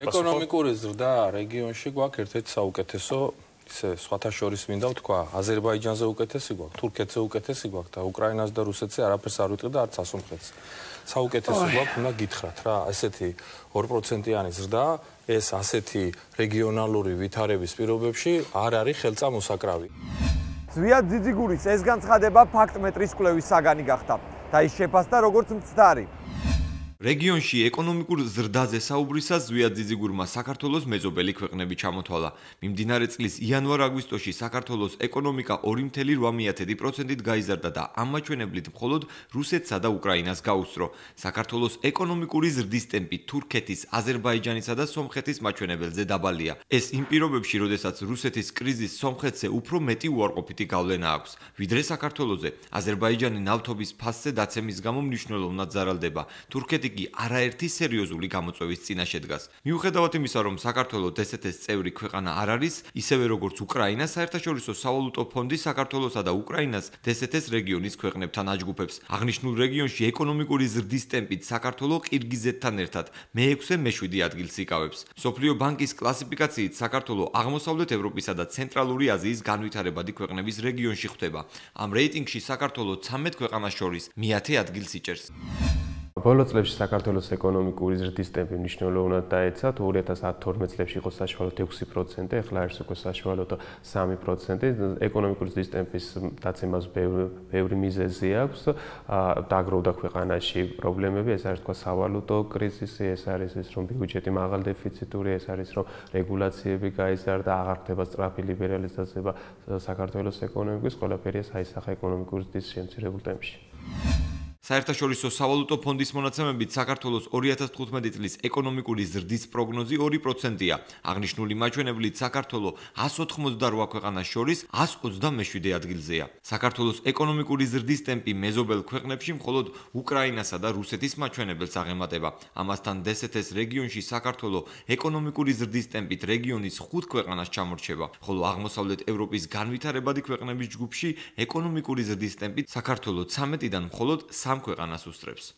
ეკონომიკური ზრდა რეგიონში გვაქვს ერთ-ერთი საუკეთესო ეს სხვათა შორის მინდა ვთქვა, აზერბაიჯანზე უკეთესი გვაქვს, თურქეთზე უკეთესი გვაქვს და უკრაინას და რუსეთს არაფერს არ უტყდა არც ასომხეთს. საუკეთესო გვაქვს, უნდა გითხრათ რა, ესეთი 2%-იანი ზრდა, ეს ასეთი რეგიონალური ვითარების პირობებში არ არის ხელწამოსაკრავი. ზვია ძიძიგურის ეს განცხადება ფაქტმეტრის კვლევის საგანი გახდა და ის შეფასდა როგორც მცდარი. რეგიონში ეკონომიკურ ზრდაზე საუბრისას ზვია ძიძიგურმა საქართველოს მეზობელი ქვეყნები ჩამოთვალა. მიმდინარე წლის იანვარ-აგვისტოში საქართველოს ეკონომიკა 2.8%-ით გაიზარდა და ამ მაჩვენებლით მხოლოდ რუსეთსა და უკრაინას გაუსწრო. საქართველოს ეკონომიკური ზრდის ტემპი თურქეთის, აზერბაიჯანისა და სომხეთის მაჩვენებელზე დაბალია. ეს იმ პირობებში, როდესაც რუსეთის კრიზისი სომხეთზე უფრო მეტი უარყოფითი გავლენა აქვს, ვიდრე საქართველოზე. აზერბაიჯანი ნავთობის ფასზე დაცემის გამო მნიშვნელოვნად ზარალდება. თურქეთი იგი არაერთი სერიოზული გამოწვევის წინაშე დგას. მიუხედავად იმისა, რომ საქართველოს დსთ-ს წევრი ქვეყანა არ არის, ისევე როგორც უკრაინა, საერთაშორისო სავალუტო ფონდი საქართველოსა და უკრაინას დსთ-ს რეგიონის ქვეყნებთან აჯგუფებს. აღნიშნულ რეგიონში ეკონომიკური ზრდის ტემპით საქართველო ყირგიზეთთან ერთად მეექვსე მეშვიდე ადგილს იკავებს. სოფლიო ბანკის კლასიფიკაციით საქართველო აღმოსავლეთ ევროპისა და ცენტრალური აზიის განვითარებადი ქვეყნების რეგიონში ხვდება. ამ რეიტინგში საქართველო 13 ქვეყანას შორის მეათე ადგილს იჭერს. Thank you. ბოლო წლებში საქართველოს ეკონომიკური ზრდის ტემპი მნიშვნელოვნად დაეცა. 2012 წლებში იყო საშუალოდ 6%-ზე, ახლა არის უკვე საშუალოდ 3%. ეკონომიკური ზრდის ტემპის დაცემას ბევრი მიზეზი აქვს. დაგროვდა ქვეყანაში პრობლემები, ეს არის თქვა სავალუტო კრიზისი, ეს არის ის, რომ ბიუჯეტი მაღალ დეფიციტურია, ეს არის, რომ რეგულაციები გაიზარდა, აღარ ხდება სწრაფი ლიბერალიზაცია საქართველოს ეკონომიკის, ყველაფერი ეს აისახა ეკონომიკური ზრდის შემცირებულ ტემპში. საერთაშორისო სავალუტო ფონდის მონაცემებით საქართველოს 2015 წლის ეკონომიკური ზრდის პროგნოზი 2%-ია. აღნიშნული მაჩვენებლით საქართველო 198 ქვეყანას შორის 127 ადგილზეა. საქართველოს ეკონომიკური ზრდის ტემპი მეზობელ ქვეყნებში მხოლოდ უკრაინასა და რუსეთის მაჩვენებელს აღემატება. ამასთან დსთ-ს რეგიონში საქართველო ეკონომიკური ზრდის ტემპით რეგიონის 5 ქვეყანას ჩამორჩება, ხოლო აღმოსავლეთ ევროპის განვითარებადი ქვეყნების ჯგუფში ეკონომიკური ზრდის ტემპით საქართველო 13-დან მხოლოდ 3 ქვეყანას უსწრებს.